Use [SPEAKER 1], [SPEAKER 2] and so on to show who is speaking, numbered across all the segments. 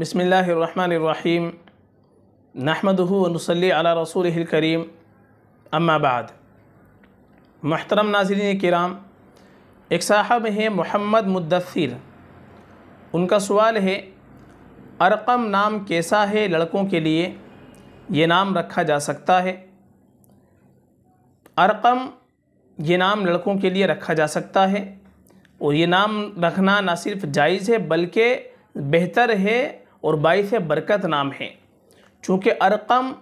[SPEAKER 1] बसमीम नहमदूनसली रसूल करीम अम्माबाद महतरम नाजरन कराम एक साहब हैं मोहम्मद मुद्दसर उनका सवाल है अरकम नाम कैसा है लड़कों के लिए ये नाम रखा जा सकता है अरकम ये नाम लड़कों के लिए रखा जा सकता है और ये नाम रखना ना सिर्फ जायज़ है बल्कि बेहतर है और बायस बरकत नाम है चूँकि अरकम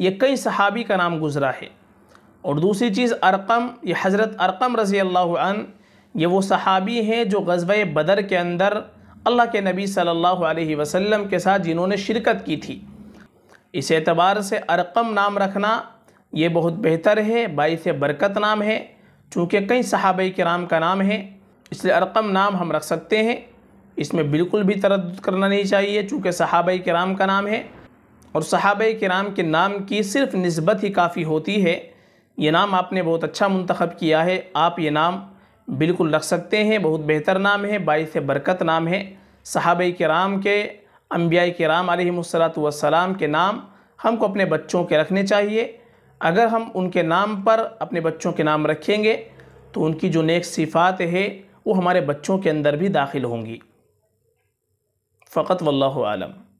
[SPEAKER 1] ये कई सहाबी का नाम गुज़रा है और दूसरी चीज़ अरकम ये हज़रत अरकम रज़ी अल्लाह ये वो सहाबी हैं जो गजब बदर के अंदर अल्लाह के नबी सल्लल्लाहु अलैहि वसल्लम के साथ जिन्होंने शिरकत की थी इस एतबार से अरकम नाम रखना ये बहुत बेहतर है बाईस बरकत नाम है चूँकि कई के नाम का नाम है इसलिए अरकम नाम हम रख सकते हैं इसमें बिल्कुल भी तरद करना नहीं चाहिए चूँकि सहाब कराम का नाम है और सहाब कराम के नाम की सिर्फ नस्बत ही काफ़ी होती है ये नाम आपने बहुत अच्छा मंतखब किया है आप ये नाम बिल्कुल रख सकते हैं बहुत बेहतर नाम है बास बरकत नाम है सहाब कराम के अम्बिया कराम आलमसलाम के नाम हमको अपने बच्चों के रखने चाहिए अगर हम उनके नाम पर अपने बच्चों के नाम रखेंगे तो उनकी जो नेक सिफ़ात है वो हमारे बच्चों के अंदर भी दाखिल होंगी فقط والله أعلم